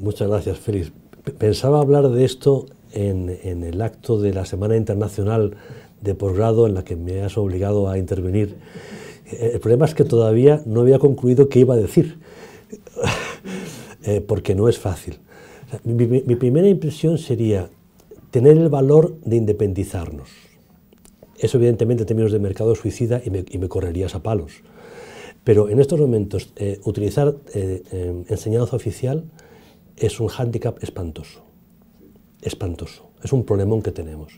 Muchas gracias, Félix. Pensaba hablar de esto en, el acto de la Semana Internacional de Posgrado en la que me has obligado a intervenir. Eh, el problema es que todavía no había concluido qué iba a decir, eh, porque no es fácil. mi, primera impresión sería tener el valor de independizarnos. Eso evidentemente en términos de mercado suicida y me, correrías a palos. Pero en estos momentos, eh, utilizar eh, enseñanza oficial es un hándicap espantoso. Espantoso. Es un problemón que tenemos.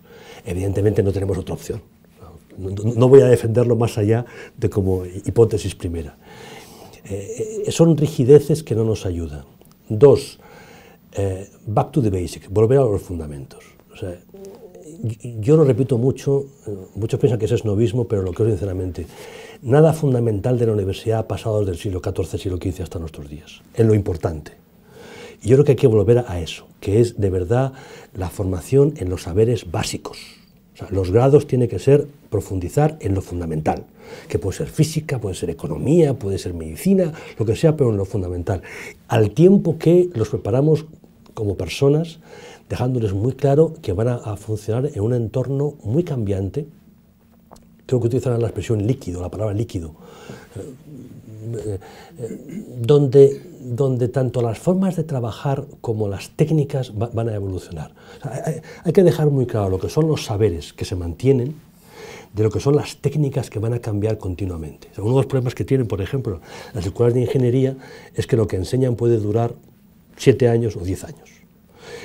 Evidentemente no tenemos otra opción. No, voy a defenderlo más allá de como hipótesis primera. Eh, eh, son rigideces que no nos ayudan. Dos, eh, back to the basics, volver a los fundamentos. yo lo repito mucho, muchos piensan que es esnovismo, pero lo creo sinceramente. Nada fundamental de la universidad ha pasado desde el siglo XIV, siglo XV hasta nuestros días, es lo importante. Yo creo que hay que volver a eso, que es de verdad la formación en los saberes básicos. los grados tiene que ser profundizar en lo fundamental, que puede ser física, puede ser economía, puede ser medicina, lo que sea, pero en lo fundamental. Al tiempo que los preparamos como personas, dejándoles muy claro que van a, funcionar en un entorno muy cambiante. Creo que utilizarán la expresión líquido, la palabra líquido, eh, eh, eh, donde donde tanto las formas de trabajar como las técnicas van a evolucionar. hay, que dejar muy claro lo que son los saberes que se mantienen de lo que son las técnicas que van a cambiar continuamente. uno de los problemas que tienen, por ejemplo, las escuelas de ingeniería es que lo que enseñan puede durar siete años o diez años.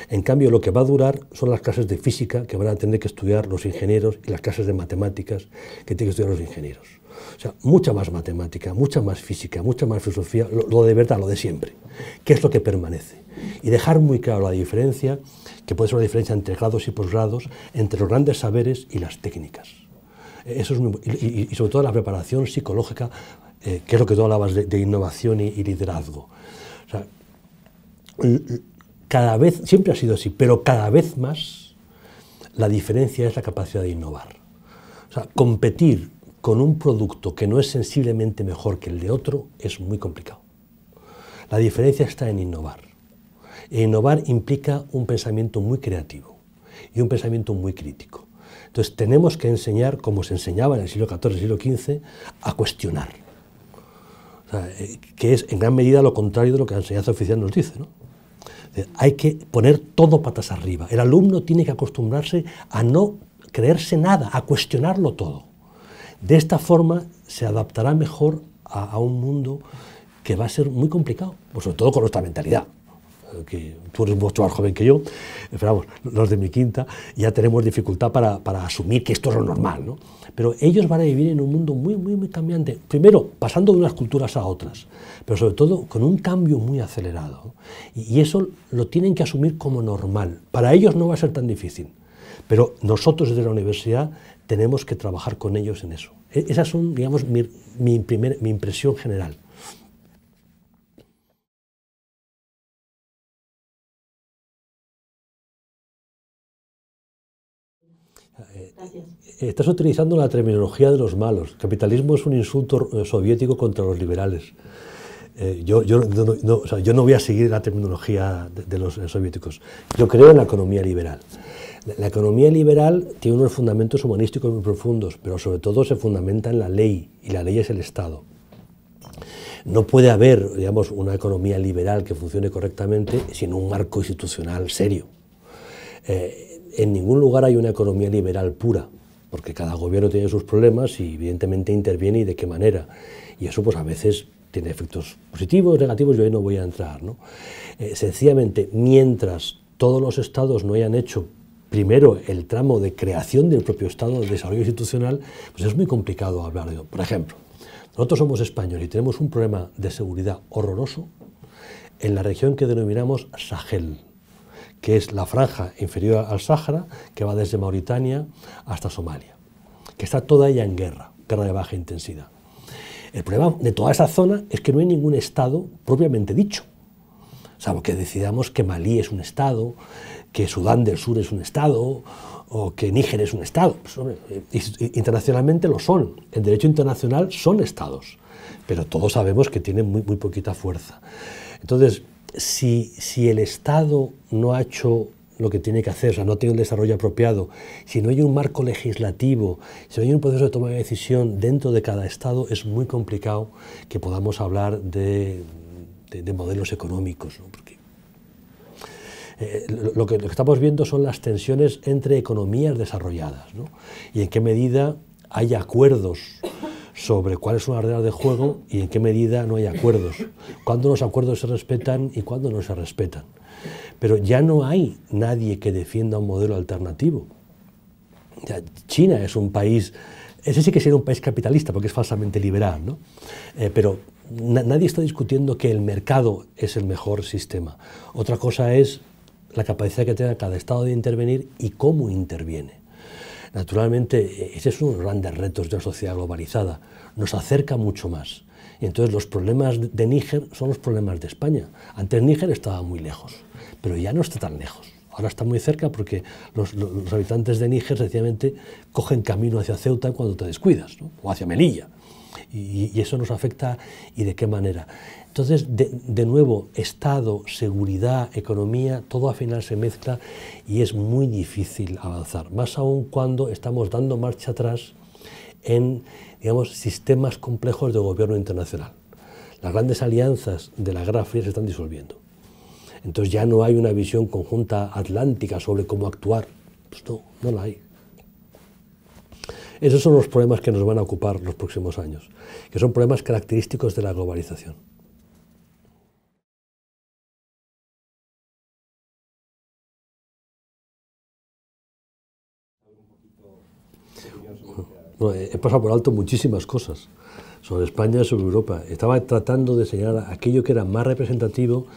En cambio, lo que va a durar son las clases de física que van a tener que estudiar los ingenieros y las clases de matemáticas que tienen que estudiar los ingenieros. O sea, mucha más matemática, mucha más física, mucha más filosofía, lo, de verdad, lo de siempre, ¿Qué es lo que permanece. Y dejar muy claro la diferencia, que puede ser la diferencia entre grados y posgrados, entre los grandes saberes y las técnicas. E-, eso es y, sobre todo la preparación psicológica, eh, que es lo que tú hablabas de, innovación y, liderazgo cada vez, siempre ha sido así, pero cada vez más la diferencia es la capacidad de innovar. O sea, competir con un producto que no es sensiblemente mejor que el de otro es muy complicado. La diferencia está en innovar. E innovar implica un pensamiento muy creativo y un pensamiento muy crítico. Entonces tenemos que enseñar, como se enseñaba en el siglo XIV, siglo XV, a cuestionar. Eh, que es en gran medida lo contrario de lo que la enseñanza oficial nos dice. ¿no? Hay que poner todo patas arriba. El alumno tiene que acostumbrarse a no creerse nada, a cuestionarlo todo. De esta forma se adaptará mejor a, un mundo que va a ser muy complicado, pues sobre todo con nuestra mentalidad. Eh, que tú eres mucho más joven que yo, esperamos, eh, los de mi quinta, ya tenemos dificultad para, para asumir que esto es lo normal, ¿no? Pero ellos van a vivir en un mundo muy, muy, muy cambiante. Primero, pasando de unas culturas a otras, pero sobre todo con un cambio muy acelerado. Y, eso lo tienen que asumir como normal. Para ellos no va a ser tan difícil. Pero nosotros desde la universidad tenemos que trabajar con ellos en eso. E, Esa es, digamos, mi, mi impresión general. Estás utilizando la terminología de los malos. Capitalismo es un insulto eh, soviético contra los liberales. Eh, yo, yo, no, yo, no, voy a seguir la terminología de, los eh, soviéticos. Yo creo en la economía liberal. La, economía liberal tiene unos fundamentos humanísticos muy profundos, pero sobre todo se fundamenta en la ley, y la ley es el Estado. No puede haber, digamos, una economía liberal que funcione correctamente sin un marco institucional serio en ningún lugar hay una economía liberal pura, porque cada gobierno tiene sus problemas y evidentemente interviene y de qué manera. Y eso pues a veces tiene efectos positivos, negativos, yo ahí no voy a entrar. ¿no? Eh, sencillamente, mientras todos los estados no hayan hecho primero el tramo de creación del propio estado de desarrollo institucional, pues es muy complicado hablar de ello. Por ejemplo, nosotros somos españoles y tenemos un problema de seguridad horroroso en la región que denominamos Sahel que es la franja inferior al Sáhara, que va desde Mauritania hasta Somalia, que está toda ella en guerra, guerra de baja intensidad. El problema de toda esa zona es que no hay ningún Estado propiamente dicho, salvo que decidamos que Malí es un Estado, que Sudán del Sur es un Estado, o que Níger es un Estado. Pues, internacionalmente lo son. En derecho internacional son Estados, pero todos sabemos que tienen muy, muy poquita fuerza. Entonces, si, el Estado no ha hecho lo que tiene que hacer, o sea, no tiene un desarrollo apropiado, si no hay un marco legislativo, si no hay un proceso de toma de decisión dentro de cada Estado, es muy complicado que podamos hablar de, modelos económicos. Eh, lo, que, lo, que, estamos viendo son las tensiones entre economías desarrolladas y en qué medida hay acuerdos sobre cuál es una reglas de juego y en qué medida no hay acuerdos, cuándo los acuerdos se respetan y cuándo no se respetan. Pero ya no hay nadie que defienda un modelo alternativo. China es un país, ese sí que sería un país capitalista porque es falsamente liberal, ¿no? Eh, pero nadie está discutiendo que el mercado es el mejor sistema. Otra cosa es la capacidad que tenga cada Estado de intervenir y cómo interviene. Naturalmente, e, ese es uno de los grandes retos de una sociedad globalizada nos acerca mucho más. entonces los problemas de Níger son los problemas de España. Antes Níger estaba muy lejos, pero ya no está tan lejos. Ahora está muy cerca porque los, habitantes de Níger sencillamente cogen camino hacia Ceuta cuando te descuidas, o hacia Melilla. Y, eso nos afecta y de qué manera. Entonces, de, de nuevo, Estado, seguridad, economía, todo al final se mezcla y es muy difícil avanzar, más aún cuando estamos dando marcha atrás en digamos, sistemas complejos de gobierno internacional. Las grandes alianzas de la Guerra Fría se están disolviendo. Entonces ya no hay una visión conjunta atlántica sobre cómo actuar. Pues no, no la hay. Esos son los problemas que nos van a ocupar los próximos años, que son problemas característicos de la globalización. he pasado por alto muchísimas cosas sobre España, sobre Europa. Estaba tratando de señalar aquello que era más representativo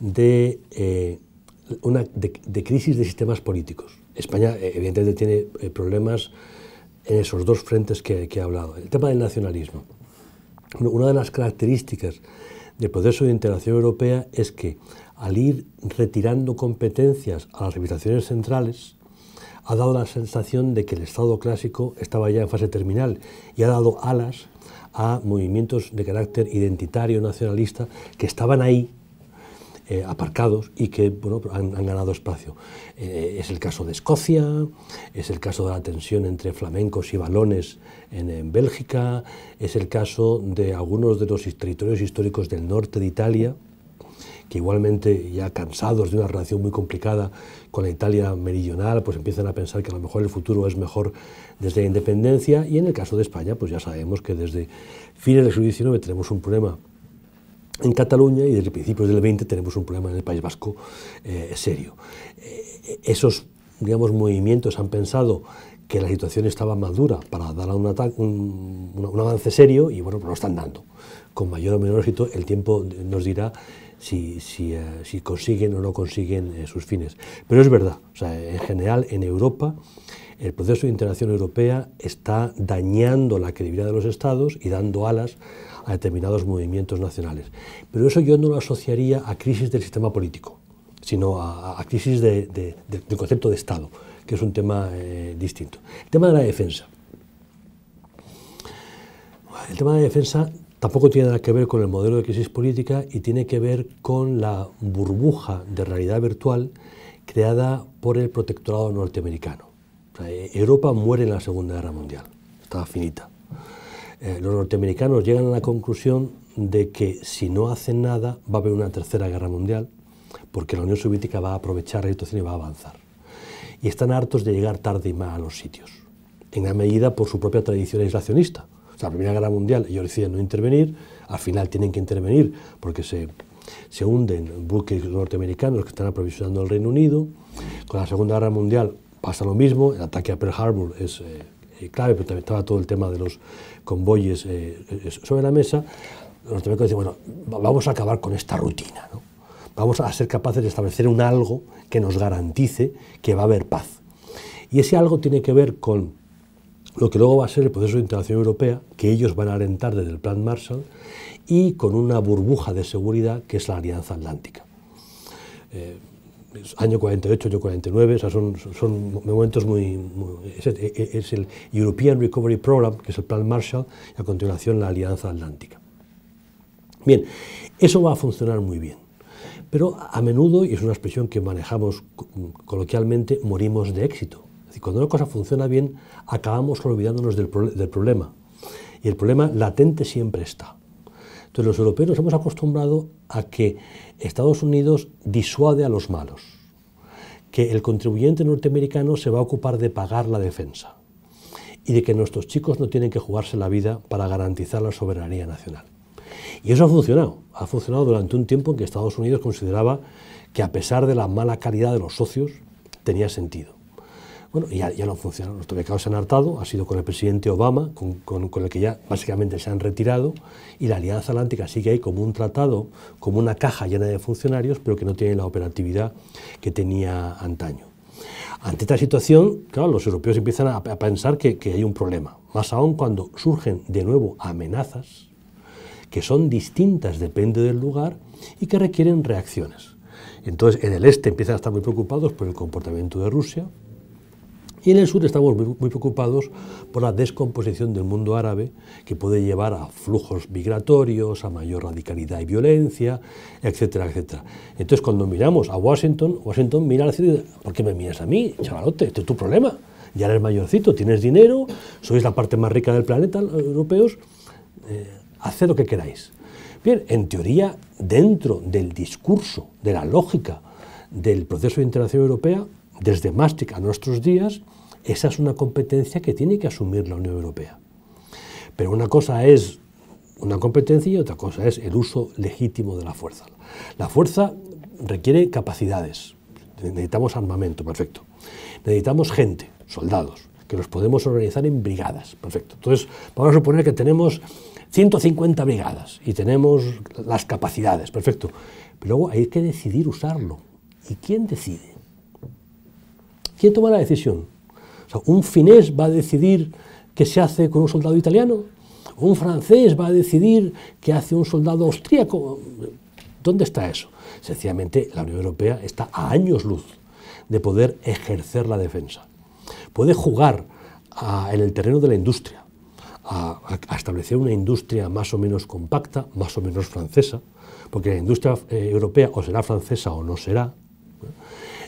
de, eh, una, de, crisis de sistemas políticos. España, eh, evidentemente, tiene eh, problemas en esos dos frentes que, que he hablado. El tema del nacionalismo. Una de las características del proceso de integración europea es que al ir retirando competencias a las administraciones centrales, ha dado la sensación de que el Estado clásico estaba ya en fase terminal y ha dado alas a movimientos de carácter identitario, nacionalista, que estaban ahí eh, aparcados y que bueno, han, ganado espacio. Eh, es el caso de Escocia, es el caso de la tensión entre flamencos y balones en, en, Bélgica, es el caso de algunos de los territorios históricos del norte de Italia, que igualmente ya cansados de una relación muy complicada con la Italia meridional, pues empiezan a pensar que a lo mejor el futuro es mejor desde la independencia y en el caso de España, pues ya sabemos que desde fines del siglo XIX tenemos un problema en Cataluña y desde principios del XX tenemos un problema en el País Vasco eh, serio. Eh, esos digamos, movimientos han pensado que la situación estaba madura para dar un, un, un, avance serio y bueno, pues lo están dando. Con mayor o menor éxito, el tiempo nos dirá eh, si, consiguen o no consiguen eh, sus fines. Pero es verdad, o sea, en general en Europa el proceso de integración europea está dañando la credibilidad de los estados y dando alas a determinados movimientos nacionales. Pero eso yo no lo asociaría a crisis del sistema político, sino a, crisis del concepto de Estado, que es un tema eh, distinto. El tema de la defensa. El tema de la defensa tampoco tiene nada que ver con el modelo de crisis política y tiene que ver con la burbuja de realidad virtual creada por el protectorado norteamericano. Eh, Europa muere en la Segunda Guerra Mundial, estaba finita. Eh, los norteamericanos llegan a la conclusión de que si no hacen nada va a haber una tercera guerra mundial, porque la Unión Soviética va a aprovechar la situación y va a avanzar. Y están hartos de llegar tarde y mal a los sitios, en gran medida por su propia tradición aislacionista la Primera Guerra Mundial ellos deciden no intervenir, al final tienen que intervenir porque se, se hunden buques norteamericanos que están aprovisionando el Reino Unido, con la Segunda Guerra Mundial pasa lo mismo, el ataque a Pearl Harbor es eh, eh, clave, pero también estaba todo el tema de los convoyes eh, sobre la mesa, los norteamericanos dicen, bueno, vamos a acabar con esta rutina, ¿no? vamos a ser capaces de establecer un algo que nos garantice que va a haber paz. Y ese algo tiene que ver con lo que luego va a ser el proceso de integración europea, que ellos van a alentar desde el Plan Marshall, y con una burbuja de seguridad que es la Alianza Atlántica. Eh, año 48, año 49, son, son momentos muy... es, es, el European Recovery Program, que es el Plan Marshall, y a continuación la Alianza Atlántica. Bien, eso va a funcionar muy bien, pero a menudo, y es una expresión que manejamos coloquialmente, morimos de éxito. Y cuando una cosa funciona bien, acabamos olvidándonos del, problema. Y el problema latente siempre está. Entonces los europeos nos hemos acostumbrado a que Estados Unidos disuade a los malos, que el contribuyente norteamericano se va a ocupar de pagar la defensa y de que nuestros chicos no tienen que jugarse la vida para garantizar la soberanía nacional. Y eso ha funcionado. Ha funcionado durante un tiempo en que Estados Unidos consideraba que a pesar de la mala calidad de los socios, tenía sentido. Bueno, ya, ya no funciona. Los becados se han hartado, ha sido con el presidente Obama, con, el que ya básicamente se han retirado, y la Alianza Atlántica sigue ahí como un tratado, como una caja llena de funcionarios, pero que no tiene la operatividad que tenía antaño. Ante esta situación, claro, los europeos empiezan a, pensar que, que hay un problema, más aún cuando surgen de nuevo amenazas que son distintas, depende del lugar, y que requieren reacciones. Entonces, en el este empiezan a estar muy preocupados por el comportamiento de Rusia, y en el sur estamos muy, preocupados por la descomposición del mundo árabe, que puede llevar a flujos migratorios, a mayor radicalidad y violencia, etcétera, etcétera. Entonces, cuando miramos a Washington, Washington mira al y ¿por qué me miras a mí, chavalote? Este es tu problema. Ya eres mayorcito, tienes dinero, sois la parte más rica del planeta, los europeos, eh, haced lo que queráis. Bien, en teoría, dentro del discurso, de la lógica del proceso de integración europea, desde Maastricht a nuestros días, esa es una competencia que tiene que asumir la Unión Europea. Pero una cosa es una competencia y otra cosa es el uso legítimo de la fuerza. La fuerza requiere capacidades. Necesitamos armamento, perfecto. Necesitamos gente, soldados, que los podemos organizar en brigadas, perfecto. Entonces, vamos a suponer que tenemos 150 brigadas y tenemos las capacidades, perfecto. Pero luego hay que decidir usarlo. ¿Y quién decide? ¿Quién toma la decisión? un finés va a decidir qué se hace con un soldado italiano, un francés va a decidir qué hace un soldado austríaco. ¿Dónde está eso? Sencillamente la Unión Europea está a años luz de poder ejercer la defensa. Puede jugar en el terreno de la industria, a, establecer una industria más o menos compacta, más o menos francesa, porque la industria eh, europea o será francesa o no será.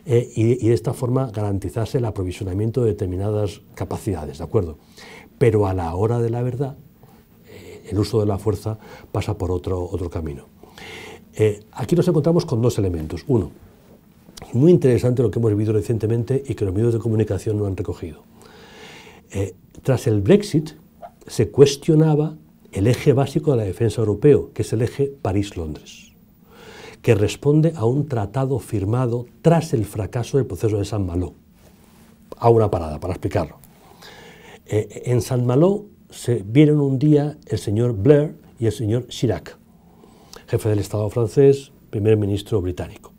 Eh, y, de esta forma garantizarse el aprovisionamiento de determinadas capacidades, ¿de acuerdo? Pero a la hora de la verdad, eh, el uso de la fuerza pasa por otro, otro camino. Eh, aquí nos encontramos con dos elementos. Uno, muy interesante lo que hemos vivido recientemente y que los medios de comunicación no han recogido. tras el Brexit, se cuestionaba el eje básico de la defensa europeo, que es el eje París-Londres que responde a un tratado firmado tras el fracaso del proceso de San Malo. A una parada, para explicarlo. Eh, en San Malo se vieron un día el señor Blair y el señor Chirac, jefe del Estado francés, primer ministro británico,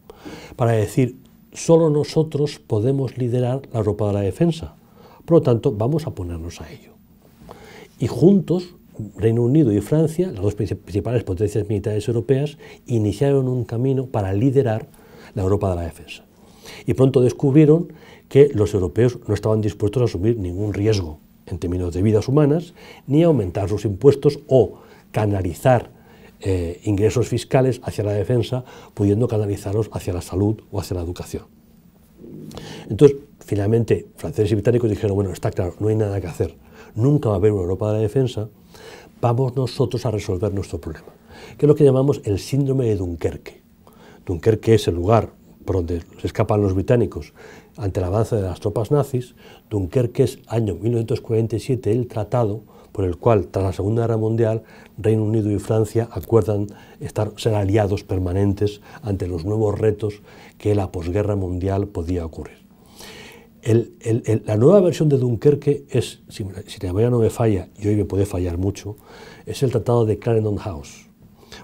para decir, solo nosotros podemos liderar la ropa de la defensa, por lo tanto vamos a ponernos a ello. Y juntos Reino Unido y Francia, las dos principales potencias militares europeas, iniciaron un camino para liderar la Europa de la defensa. Y pronto descubrieron que los europeos no estaban dispuestos a asumir ningún riesgo en términos de vidas humanas, ni a aumentar sus impuestos o canalizar eh, ingresos fiscales hacia la defensa, pudiendo canalizarlos hacia la salud o hacia la educación. Entonces, finalmente, franceses y británicos dijeron, bueno, está claro, no hay nada que hacer, nunca va a haber una Europa de la defensa, vamos nosotros a resolver nuestro problema, que es lo que llamamos el síndrome de Dunkerque. Dunkerque es el lugar por donde se escapan los británicos ante el avance de las tropas nazis. Dunkerque es año 1947 el tratado por el cual, tras la Segunda Guerra Mundial, Reino Unido y Francia acuerdan estar, ser aliados permanentes ante los nuevos retos que la posguerra mundial podía ocurrir la nueva versión de Dunkerque es, si, si la memoria no me falla, y hoy me puede fallar mucho, es el Tratado de Clarendon House,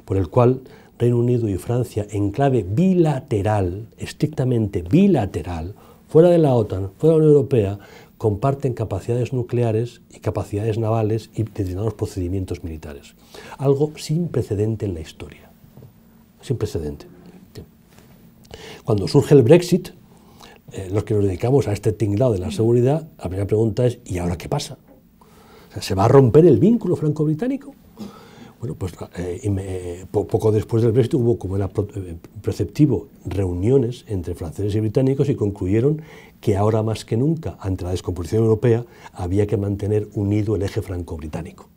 por el cual Reino Unido y Francia, en clave bilateral, estrictamente bilateral, fuera de la OTAN, fuera de la Unión Europea, comparten capacidades nucleares y capacidades navales y determinados procedimientos militares. Algo sin precedente en la historia. Sin precedente. Cuando surge el Brexit, los eh, que nos dedicamos a este tinglado de la seguridad, la primera pregunta es, ¿y ahora qué pasa? ¿Se va a romper el vínculo franco-británico? Bueno, pues eh, eh, poco después del Brexit hubo, como era preceptivo, reuniones entre franceses y británicos y concluyeron que ahora más que nunca, ante la descomposición europea, había que mantener unido el eje franco-británico.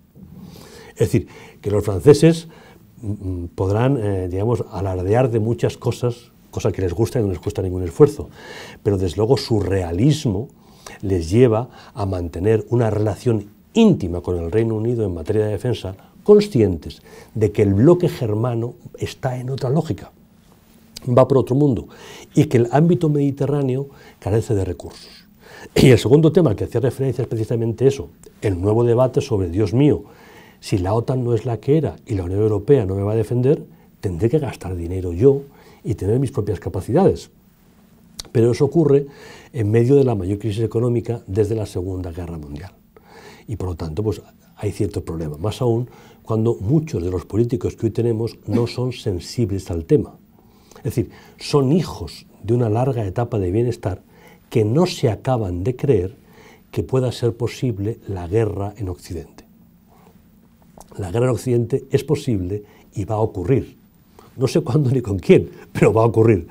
Es decir, que los franceses mm, mm, podrán, digamos, alardear de muchas cosas cosa que les gusta y no les cuesta ningún esfuerzo. Pero desde luego su realismo les lleva a mantener una relación íntima con el Reino Unido en materia de defensa, conscientes de que el bloque germano está en otra lógica, va por otro mundo, y que el ámbito mediterráneo carece de recursos. Y el segundo tema al que hacía referencia es precisamente eso, el nuevo debate sobre, Dios mío, si la OTAN no es la que era y la Unión Europea no me va a defender, tendré que gastar dinero yo, y tener mis propias capacidades. Pero eso ocurre en medio de la mayor crisis económica desde la Segunda Guerra Mundial. Y por lo tanto, pues hay cierto problema, más aún cuando muchos de los políticos que hoy tenemos no son sensibles al tema. Es decir, son hijos de una larga etapa de bienestar que no se acaban de creer que pueda ser posible la guerra en Occidente. La guerra en Occidente es posible y va a ocurrir. No sé cuándo ni con quién, pero va a ocurrir.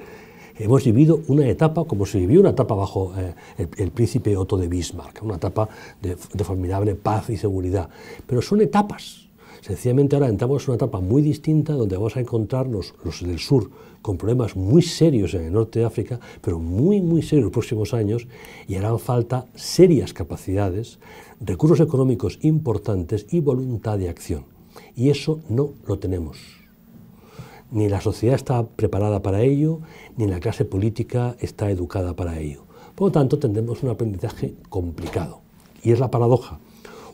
Hemos vivido una etapa como se vivió una etapa bajo eh, el, príncipe Otto de Bismarck, una etapa de, de formidable paz y seguridad. Pero son etapas. Sencillamente ahora entramos en una etapa muy distinta donde vamos a encontrarnos los del sur con problemas muy serios en el norte de África, pero muy, muy serios en los próximos años, y harán falta serias capacidades, recursos económicos importantes y voluntad de acción. Y eso no lo tenemos. Ni la sociedad está preparada para ello, ni la clase política está educada para ello. Por lo tanto, tendremos un aprendizaje complicado. Y es la paradoja.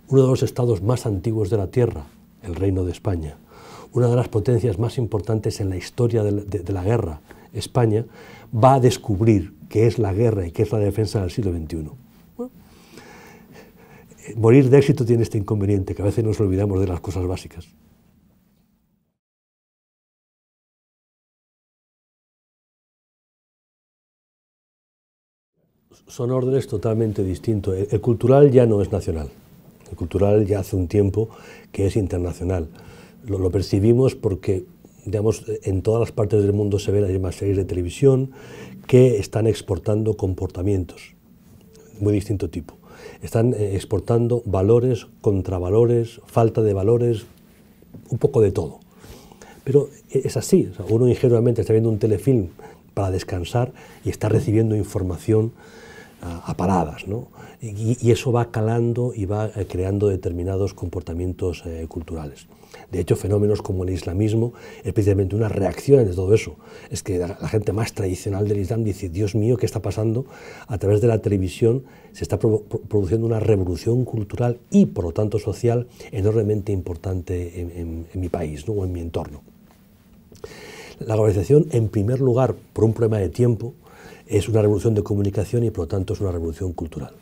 Uno de los estados más antiguos de la Tierra, el Reino de España, una de las potencias más importantes en la historia de la, guerra, España, va a descubrir qué es la guerra y qué es la defensa del siglo XXI. Eh, morir de éxito tiene este inconveniente, que a veces nos olvidamos de las cosas básicas. son órdenes totalmente distintos. El, cultural ya no es nacional. El cultural ya hace un tiempo que es internacional. Lo, percibimos porque, digamos, en todas las partes del mundo se ven, las mismas series de televisión que están exportando comportamientos muy distinto tipo. Están eh, exportando valores, contravalores, falta de valores, un poco de todo. Pero eh, es así, uno ingenuamente está viendo un telefilm para descansar y está recibiendo información a, paradas. ¿no? Y, eso va calando y va eh, creando determinados comportamientos eh, culturales. De hecho, fenómenos como el islamismo especialmente una reacción de todo eso. Es que la, gente más tradicional del Islam dice, Dios mío, ¿qué está pasando? A través de la televisión se está produciendo una revolución cultural y, por lo tanto, social enormemente importante en, mi país ¿no? o en mi entorno. La globalización, en primer lugar, por un problema de tiempo, es una revolución de comunicación y por lo tanto es una revolución cultural.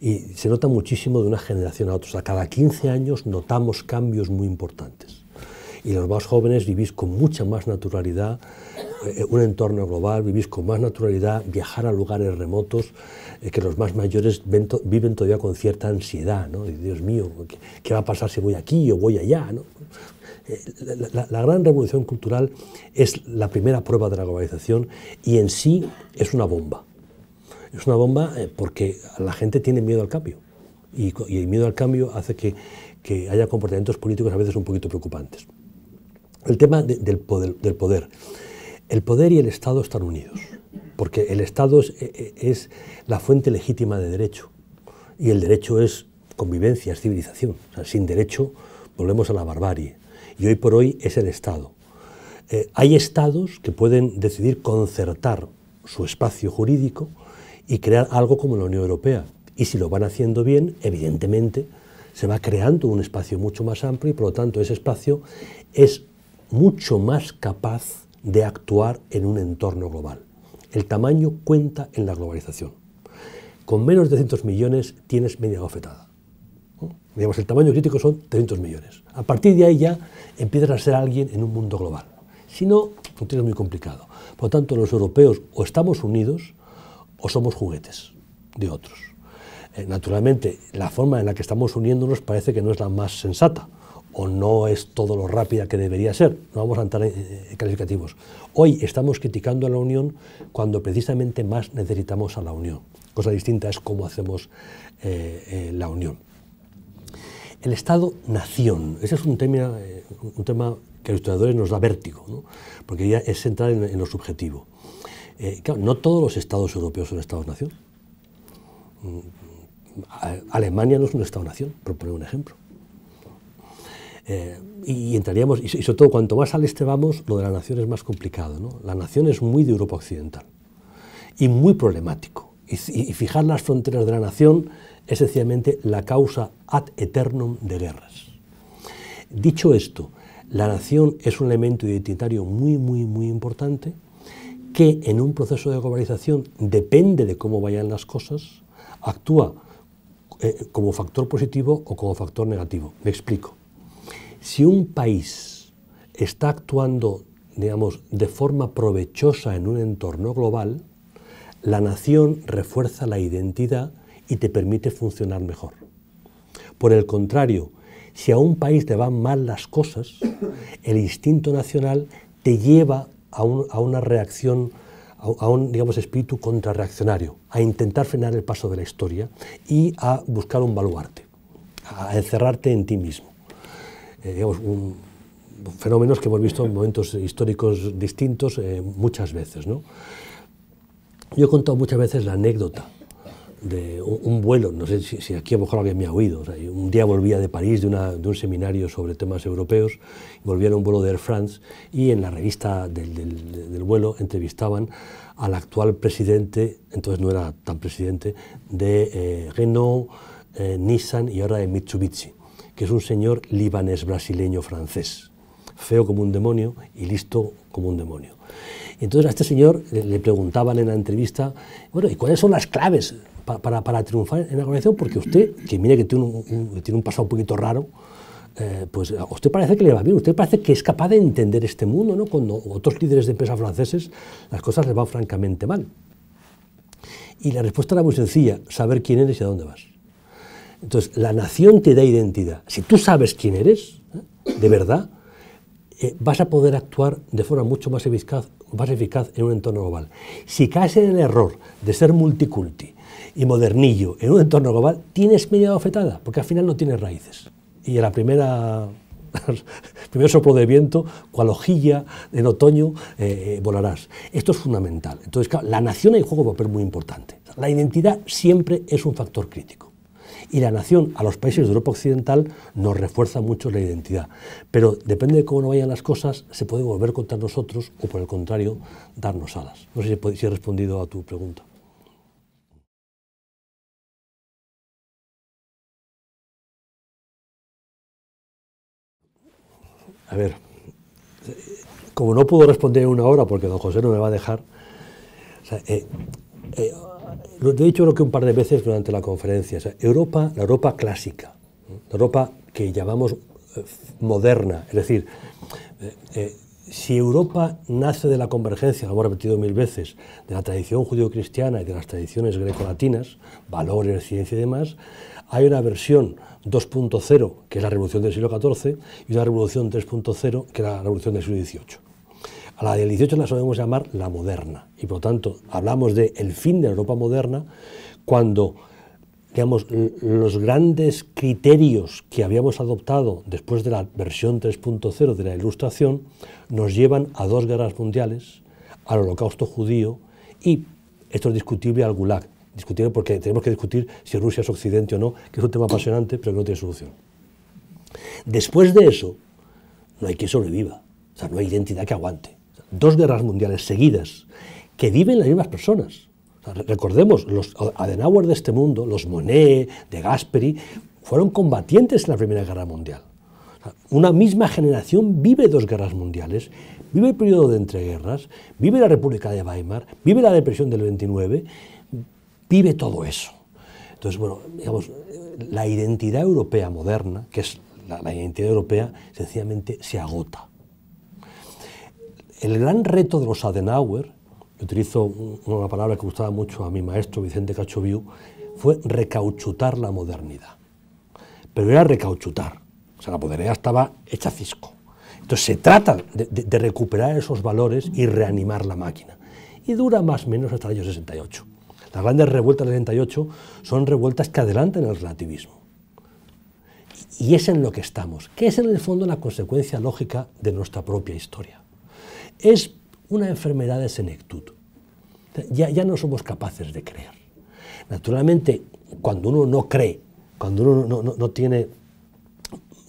Y se nota muchísimo de una generación a otra. A cada 15 años notamos cambios muy importantes. Y los más jóvenes vivís con mucha más naturalidad eh, un entorno global, vivís con más naturalidad, viajar a lugares remotos, eh, que los más mayores viven todavía con cierta ansiedad, Dios mío, ¿qué, va a pasar si voy aquí o voy allá? Eh, la, gran revolución cultural es la primera prueba de la globalización y en sí es una bomba. Es una bomba porque la gente tiene miedo al cambio y, el miedo al cambio hace que, haya comportamientos políticos a veces un poquito preocupantes. El tema del poder. El poder y el Estado están unidos, porque el Estado e, e, es, la fuente legítima de derecho y el derecho es convivencia, es civilización. sin derecho volvemos a la barbarie y hoy por hoy es el Estado. Eh, hay estados que pueden decidir concertar su espacio jurídico y crear algo como la Unión Europea. Y si lo van haciendo bien, evidentemente se va creando un espacio mucho más amplio y por lo tanto ese espacio es mucho más capaz de actuar en un entorno global. El tamaño cuenta en la globalización. Con menos de 100 millones tienes media gofetada. Digamos, el tamaño crítico son 300 millones. A partir de ahí ya empiezas a ser alguien en un mundo global. Si no, lo tienes muy complicado. Por lo tanto, los europeos o estamos unidos o somos juguetes de otros. Eh, naturalmente, la forma en la que estamos uniéndonos parece que no es la más sensata o no es todo lo rápida que debería ser. No vamos a entrar en calificativos. Hoy estamos criticando a la Unión cuando precisamente más necesitamos a la Unión. Cosa distinta es cómo hacemos eh, eh, la Unión. El Estado-nación, ese es un tema, eh, un tema que a los historiadores nos da vértigo, ¿no? porque ya es entrar en, lo subjetivo. no todos los Estados europeos son Estados-nación. Mm, mm, Alemania no es un Estado-nación, por poner un ejemplo. Eh, y entraríamos, y sobre todo cuanto más al este vamos, lo de la nación es más complicado. La nación es muy de Europa Occidental y muy problemático. Y, fijar las fronteras de la nación es sencillamente la causa ad eternum de guerras. Dicho esto, la nación es un elemento identitario muy, muy, muy importante que en un proceso de globalización depende de cómo vayan las cosas, actúa eh, como factor positivo o como factor negativo. Me explico. Si un país está actuando, digamos, de forma provechosa en un entorno global, la nación refuerza la identidad y te permite funcionar mejor. Por el contrario, si a un país te van mal las cosas, el instinto nacional te lleva a, una reacción, a, un digamos, espíritu contrarreaccionario, a intentar frenar el paso de la historia y a buscar un baluarte, a encerrarte en ti mismo. Eh, un, fenómenos que hemos visto en momentos históricos distintos eh, muchas veces. Yo he contado muchas veces la anécdota de un, vuelo, no sé si, aquí a lo mejor alguien me ha oído, un día volvía de París de, de, un seminario sobre temas europeos, volvía en un vuelo de Air France y en la revista del, vuelo entrevistaban al actual presidente, entonces no era tan presidente, de eh, Renault, Nissan y ahora de Mitsubishi que es un señor libanés brasileño francés, feo como un demonio y listo como un demonio. Entonces a este señor le, preguntaban en la entrevista, bueno, ¿y cuáles son las claves para, triunfar en la organización? Porque usted, que mire que tiene un, tiene un pasado un poquito raro, eh, pues a usted parece que le va bien, usted parece que es capaz de entender este mundo, ¿no? Cuando otros líderes de empresas franceses las cosas les van francamente mal. Y la respuesta era muy sencilla, saber quién eres y a dónde vas. Entonces, la nación te da identidad. Si tú sabes quién eres, ¿eh? de verdad, eh, vas a poder actuar de forma mucho más eficaz, más eficaz en un entorno global. Si caes en el error de ser multiculti y modernillo en un entorno global, tienes media bofetada, porque al final no tienes raíces. Y en la primer soplo de viento, cual hojilla en otoño, eh, volarás. Esto es fundamental. Entonces, la nación hay juego un papel muy importante. La identidad siempre es un factor crítico. Y la nación a los países de Europa Occidental nos refuerza mucho la identidad. Pero depende de cómo no vayan las cosas, se puede volver contra nosotros o por el contrario, darnos alas. No sé si he respondido a tu pregunta. A ver, como no puedo responder en una hora porque don José no me va a dejar, eh, eh, lo he dicho creo que un par de veces durante la conferencia, Europa, la Europa clásica, la Europa que llamamos eh, moderna, es decir, eh, eh, si Europa nace de la convergencia, lo hemos repetido mil veces, de la tradición judío-cristiana y de las tradiciones greco-latinas, valores, ciencia y demás, hay una versión 2.0, que es la revolución del siglo XIV, y una revolución 3.0, que es la revolución del siglo XVIII la del 18 la solemos llamar la moderna y por lo tanto hablamos del el fin de la Europa moderna cuando digamos, los grandes criterios que habíamos adoptado después de la versión 3.0 de la Ilustración nos llevan a dos guerras mundiales, al holocausto judío y, esto es discutible, al Gulag. Discutible porque tenemos que discutir si Rusia es occidente o no, que es un tema apasionante, pero que no tiene solución. Después de eso, no hay quien sobreviva, o sea, no hay identidad que aguante dos guerras mundiales seguidas, que viven las mismas personas. recordemos, los Adenauer de este mundo, los Monet, de Gasperi, fueron combatientes en la Primera Guerra Mundial. una misma generación vive dos guerras mundiales, vive el periodo de entreguerras, vive la República de Weimar, vive la depresión del 29, vive todo eso. Entonces, bueno, digamos, la identidad europea moderna, que es la identidad europea, sencillamente se agota. El gran reto de los Adenauer, utilizo una palabra que gustaba mucho a mi maestro Vicente Cachoviu, fue recauchutar la modernidad. Pero era recauchutar, o sea, la modernidad estaba hecha cisco. Entonces se trata de, recuperar esos valores y reanimar la máquina. Y dura más o menos hasta el año 68. Las grandes revueltas del 68 son revueltas que adelantan el relativismo. Y es en lo que estamos, que es en el fondo la consecuencia lógica de nuestra propia historia es una enfermedad de senectud. Ya, no somos capaces de creer. Naturalmente, cuando uno no cree, cuando uno no, tiene,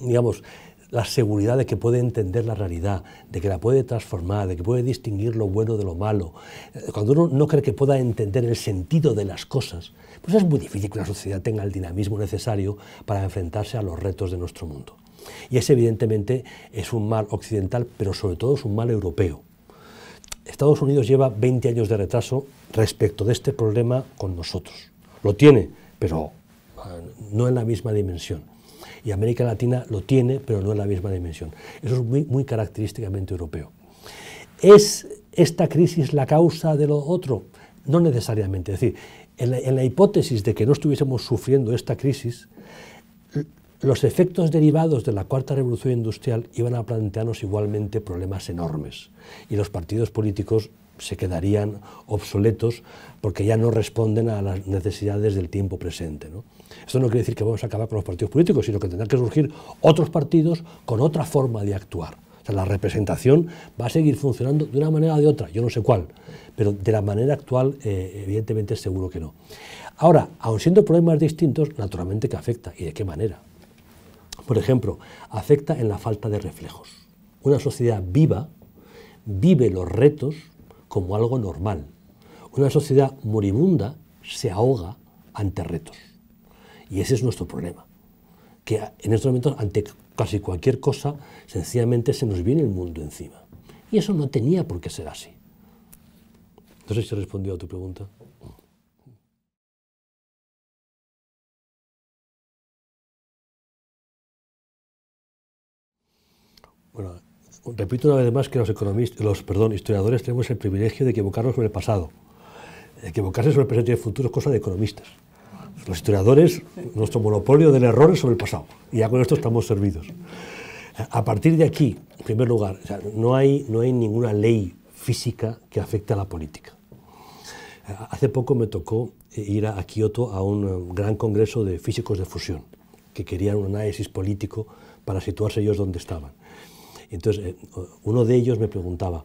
digamos, la seguridad de que puede entender la realidad, de que la puede transformar, de que puede distinguir lo bueno de lo malo, eh, cuando uno no cree que pueda entender el sentido de las cosas, pues es muy difícil que la sociedad tenga el dinamismo necesario para enfrentarse a los retos de nuestro mundo. Y ese evidentemente es un mal occidental, pero sobre todo es un mal europeo. Estados Unidos lleva 20 años de retraso respecto de este problema con nosotros. Lo tiene, pero ah, no en la misma dimensión. Y América Latina lo tiene, pero no en la misma dimensión. Eso es muy, característicamente europeo. ¿Es esta crisis la causa de lo otro? No necesariamente. Es decir, en la hipótesis de que no estuviésemos sufriendo esta crisis, los efectos derivados de la cuarta revolución industrial iban a plantearnos igualmente problemas enormes y los partidos políticos se quedarían obsoletos porque ya no responden a las necesidades del tiempo presente. Esto no quiere decir que vamos a acabar con los partidos políticos, sino que tendrán que surgir otros partidos con otra forma de actuar. la representación va a seguir funcionando de una manera o de otra, yo no sé cuál, pero de la manera actual eh, evidentemente seguro que no. Ahora, aun siendo problemas distintos, naturalmente que afecta, ¿y de qué manera? Por ejemplo, afecta en la falta de reflejos. Una sociedad viva vive los retos como algo normal. Una sociedad moribunda se ahoga ante retos. Y ese es nuestro problema. Que en estos momentos, ante casi cualquier cosa, sencillamente se nos viene el mundo encima. Y eso no tenía por qué ser así. No sé si he respondido a tu pregunta. Bueno, repito una vez más que los economistas, los perdón, historiadores tenemos el privilegio de equivocarnos sobre el pasado. Equivocarse sobre el presente y el futuro es cosa de economistas. Los historiadores, nuestro monopolio del error es sobre el pasado. Y ya con esto estamos servidos. A partir de aquí, en primer lugar, no, hay, no hay ninguna ley física que afecte a la política. Hace poco me tocó ir a, Kioto a un gran congreso de físicos de fusión que querían un análisis político para situarse ellos donde estaban. Entonces, eh, uno de ellos me preguntaba,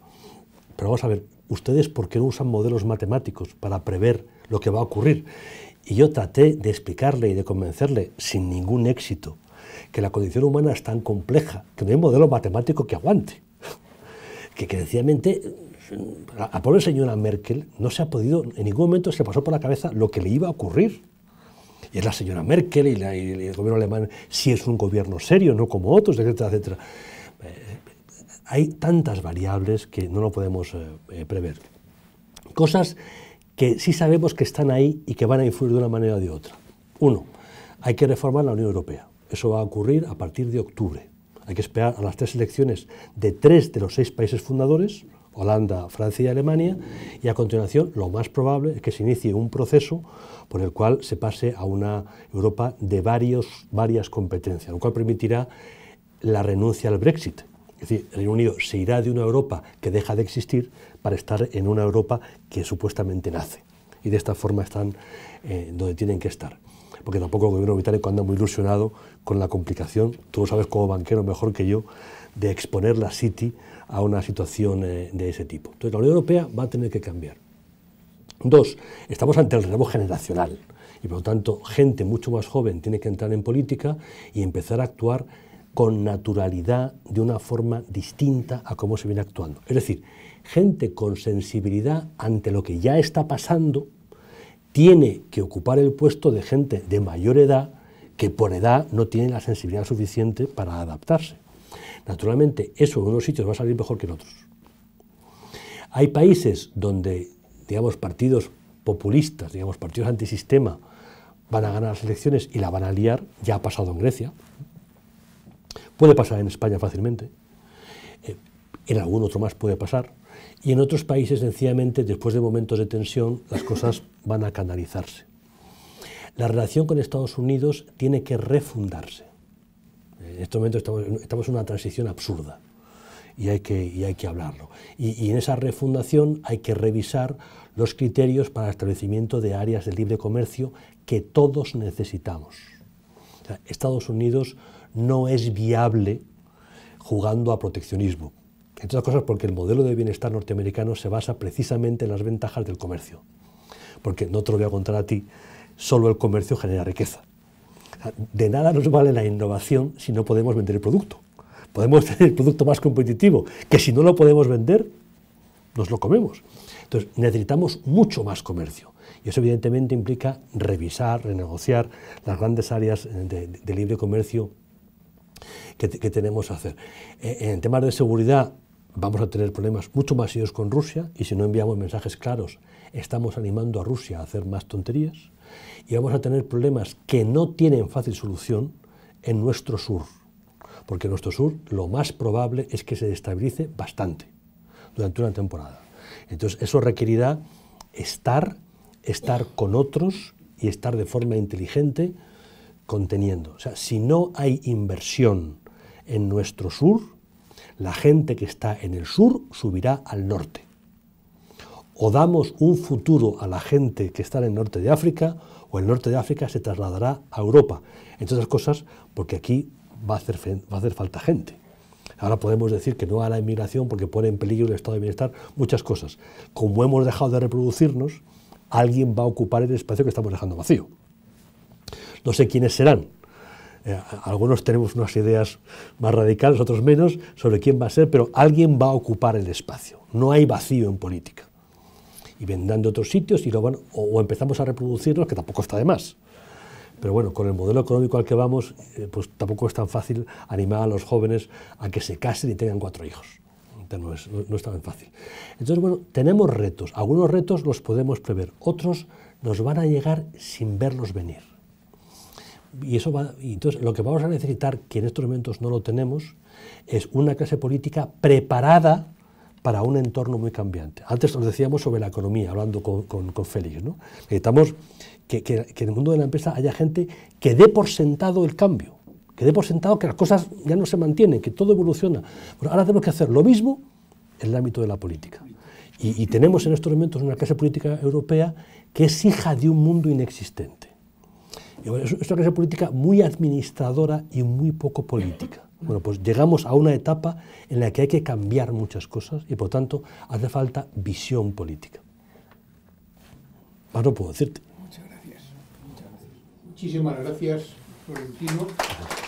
pero vamos a ver, ¿ustedes por qué no usan modelos matemáticos para prever lo que va a ocurrir? Y yo traté de explicarle y de convencerle, sin ningún éxito, que la condición humana es tan compleja que no hay modelo matemático que aguante. Que, que a, a pobre señora Merkel no se ha podido, en ningún momento se pasó por la cabeza lo que le iba a ocurrir. Y es la señora Merkel y, y el gobierno alemán, si es un gobierno serio, no como otros, etcétera, etcétera hay tantas variables que no lo podemos eh, eh, prever. Cosas que sí sabemos que están ahí y que van a influir de una manera o de otra. Uno, hay que reformar la Unión Europea. Eso va a ocurrir a partir de octubre. Hay que esperar a las tres elecciones de tres de los seis países fundadores, Holanda, Francia y Alemania, y a continuación lo más probable es que se inicie un proceso por el cual se pase a una Europa de varios, varias competencias, lo cual permitirá la renuncia al Brexit, es decir, el Reino Unido se irá de una Europa que deja de existir para estar en una Europa que supuestamente nace. Y de esta forma están eh, donde tienen que estar. Porque tampoco el gobierno británico anda muy ilusionado con la complicación, tú lo sabes como banquero mejor que yo, de exponer la City a una situación eh, de ese tipo. Entonces la Unión Europea va a tener que cambiar. Dos, estamos ante el relevo generacional y por lo tanto gente mucho más joven tiene que entrar en política y empezar a actuar con naturalidad, de una forma distinta a cómo se viene actuando. Es decir, gente con sensibilidad ante lo que ya está pasando tiene que ocupar el puesto de gente de mayor edad que por edad no tiene la sensibilidad suficiente para adaptarse. Naturalmente, eso en unos sitios va a salir mejor que en otros. Hay países donde, digamos, partidos populistas, digamos, partidos antisistema, van a ganar las elecciones y la van a liar, ya ha pasado en Grecia, Puede pasar en España fácilmente, eh, en algún otro más puede pasar, y en otros países sencillamente después de momentos de tensión las cosas van a canalizarse. La relación con Estados Unidos tiene que refundarse. En este momento estamos, en una transición absurda y hay que, hay que hablarlo. Y, en esa refundación hay que revisar los criterios para el establecimiento de áreas de libre comercio que todos necesitamos. Estados Unidos no es viable jugando a proteccionismo. Entre otras cosas porque el modelo de bienestar norteamericano se basa precisamente en las ventajas del comercio. Porque no te lo voy a contar a ti, solo el comercio genera riqueza. De nada nos vale la innovación si no podemos vender el producto. Podemos tener el producto más competitivo, que si no lo podemos vender, nos lo comemos. Entonces, necesitamos mucho más comercio. Y eso evidentemente implica revisar, renegociar las grandes áreas de libre comercio que, tenemos que hacer. Eh, en temas de seguridad vamos a tener problemas mucho más serios con Rusia y si no enviamos mensajes claros estamos animando a Rusia a hacer más tonterías y vamos a tener problemas que no tienen fácil solución en nuestro sur, porque nuestro sur lo más probable es que se destabilice bastante durante una temporada. Entonces eso requerirá estar, estar con otros y estar de forma inteligente conteniendo. O sea, si no hay inversión en nuestro sur, la gente que está en el sur subirá al norte. O damos un futuro a la gente que está en el norte de África, o el norte de África se trasladará a Europa. Entre otras cosas, porque aquí va a hacer, va a hacer falta gente. Ahora podemos decir que no a la inmigración porque pone en peligro el estado de bienestar, muchas cosas. Como hemos dejado de reproducirnos, alguien va a ocupar el espacio que estamos dejando vacío no sé quiénes serán. Eh, algunos tenemos unas ideas más radicales, otros menos, sobre quién va a ser, pero alguien va a ocupar el espacio. No hay vacío en política. Y vendrán de otros sitios y lo van, o, empezamos a reproducirlos, que tampoco está de más. Pero bueno, con el modelo económico al que vamos, eh, pues tampoco es tan fácil animar a los jóvenes a que se casen y tengan cuatro hijos. Este no es, no es, tan fácil. Entonces, bueno, tenemos retos. Algunos retos los podemos prever, otros nos van a llegar sin verlos venir y eso va, entonces lo que vamos a necesitar, que en estos momentos no lo tenemos, es una clase política preparada para un entorno muy cambiante. Antes nos decíamos sobre la economía, hablando con, con, Félix. ¿no? Necesitamos que, en el mundo de la empresa haya gente que dé por sentado el cambio, que dé por sentado que las cosas ya no se mantienen, que todo evoluciona. ahora tenemos que hacer lo mismo en el ámbito de la política. y tenemos en estos momentos una clase política europea que es hija de un mundo inexistente esto una es política muy administradora y muy poco política. Bueno, pues llegamos a una etapa en la que hay que cambiar muchas cosas y por tanto hace falta visión política. Más no puedo decirte. Muchas gracias. Muchas gracias. Muchísimas gracias, Florentino.